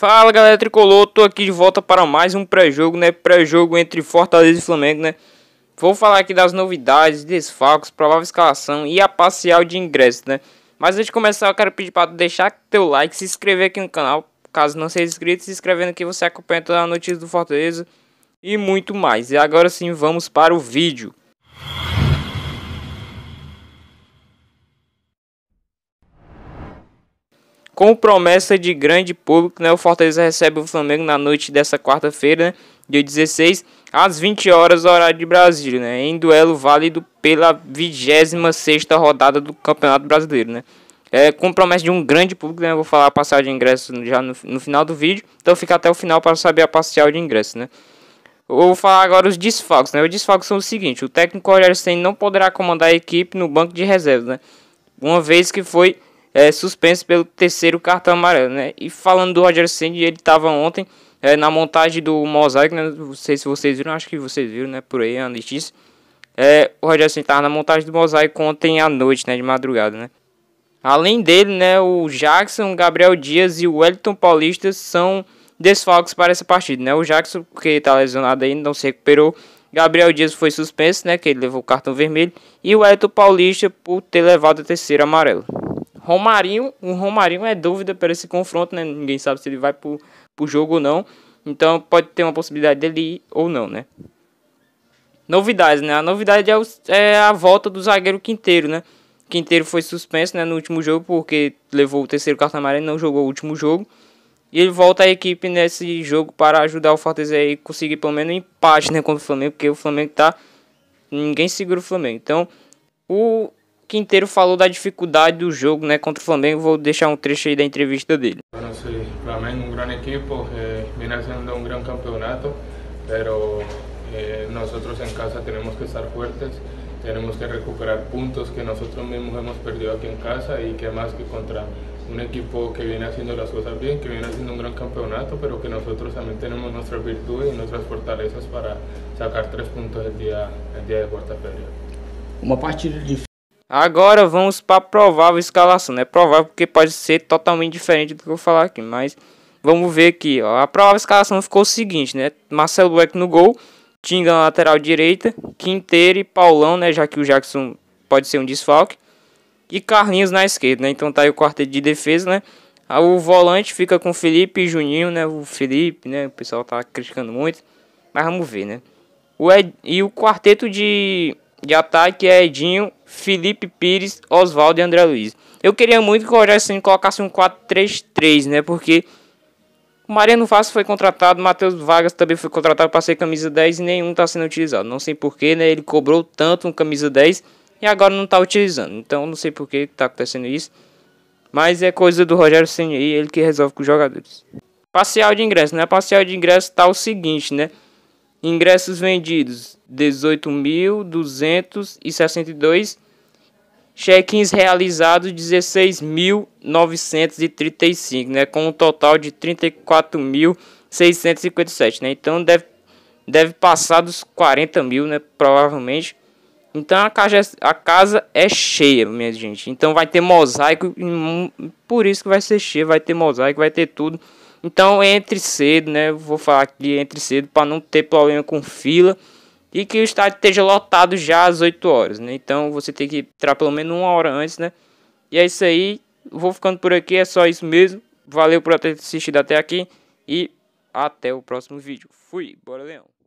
Fala galera tricolor, tô aqui de volta para mais um pré-jogo, né? Pré-jogo entre Fortaleza e Flamengo, né? Vou falar aqui das novidades, desfalques, provável escalação e a parcial de ingresso, né? Mas antes de começar, eu quero pedir para deixar teu like, se inscrever aqui no canal, caso não seja inscrito, se inscrevendo aqui você acompanha toda a notícia do Fortaleza e muito mais. E agora sim, vamos para o vídeo. com promessa de grande público, né? O Fortaleza recebe o Flamengo na noite dessa quarta-feira, né? dia 16, às 20 horas, horário de Brasília, né? Em duelo válido pela 26ª rodada do Campeonato Brasileiro, né? É, com promessa de um grande público, né? vou falar a parcial de ingresso já no, no final do vídeo, então fica até o final para saber a parcial de ingresso, né? vou falar agora os desfalques, né? Os desfalques são o seguinte, o técnico Rogério Senna não poderá comandar a equipe no banco de reservas, né? Uma vez que foi é, suspenso pelo terceiro cartão amarelo, né? E falando do Roger Sandy, ele estava ontem é, na montagem do mosaico, né? não sei se vocês viram, acho que vocês viram, né? Por aí, a notícia. É, o Roger Sandy estava na montagem do mosaico ontem à noite, né? De madrugada, né? Além dele, né, o Jackson, Gabriel Dias e o Wellington Paulista são desfalques para essa partida, né? O Jackson, porque está lesionado ainda, não se recuperou. Gabriel Dias foi suspenso, né, que ele levou o cartão vermelho. E o Wellington Paulista por ter levado o terceiro amarelo. Romarinho, o Romarinho é dúvida para esse confronto, né? Ninguém sabe se ele vai pro, pro jogo ou não. Então pode ter uma possibilidade dele ir ou não, né? Novidades, né? A novidade é, o, é a volta do zagueiro Quinteiro, né? Quinteiro foi suspenso né, no último jogo porque levou o terceiro cartão amarelo e não jogou o último jogo. E ele volta à equipe nesse jogo para ajudar o Fortaleza a conseguir pelo menos um empate né, contra o Flamengo, porque o Flamengo tá. Ninguém segura o Flamengo. Então, o Quinteiro falou da dificuldade do jogo né, contra o Flamengo. Vou deixar um trecho aí da entrevista dele. Bueno, sí, Flamengo, um grande equipo, eh, viene sendo um grande campeonato, pero eh, nosotros en casa tenemos que estar fuertes, tenemos que recuperar puntos que nosotros mismos hemos perdido aquí en casa y que más que contra un equipo que viene haciendo las cosas bien, que viene haciendo un gran campeonato, pero que nosotros también tenemos nuestras virtudes y nuestras fortalezas para sacar tres puntos el día, el día de cuarta feria. Uma partida difícil. Agora vamos para a provável escalação. é Provável porque pode ser totalmente diferente do que eu vou falar aqui. Mas vamos ver aqui. Ó. A provável escalação ficou o seguinte, né? Marcelo Beck no gol. Tinga na lateral direita. Quinteiro e Paulão, né? Já que o Jackson pode ser um desfalque. E Carlinhos na esquerda, né? Então tá aí o quarteto de defesa, né? Ah, o volante fica com Felipe e Juninho, né? O Felipe, né? O pessoal tá criticando muito. Mas vamos ver, né? O Ed... E o quarteto de de ataque é Edinho, Felipe Pires, Oswaldo e André Luiz. Eu queria muito que o Rogério Ceni colocasse um 4-3-3, né? Porque o Mariano Fácil foi contratado, o Matheus Vargas também foi contratado para ser camisa 10 e nenhum está sendo utilizado. Não sei porquê, né? Ele cobrou tanto um camisa 10 e agora não está utilizando. Então não sei porquê que está acontecendo isso. Mas é coisa do Rogério Ceni, ele que resolve com os jogadores. Parcial de ingresso, né? Parcial de ingresso está o seguinte, né? Ingressos vendidos 18.262, check-ins realizados 16.935, né, com um total de 34.657, né? Então deve deve passar dos 40 mil, né? Provavelmente. Então a casa, a casa é cheia, minha gente. Então vai ter mosaico, por isso que vai ser cheia, vai ter mosaico, vai ter tudo. Então entre cedo, né? Vou falar aqui entre cedo para não ter problema com fila e que o estádio esteja lotado já às 8 horas, né? Então você tem que entrar pelo menos uma hora antes, né? E é isso aí. Vou ficando por aqui, é só isso mesmo. Valeu por ter assistido até aqui e até o próximo vídeo. Fui, bora Leão!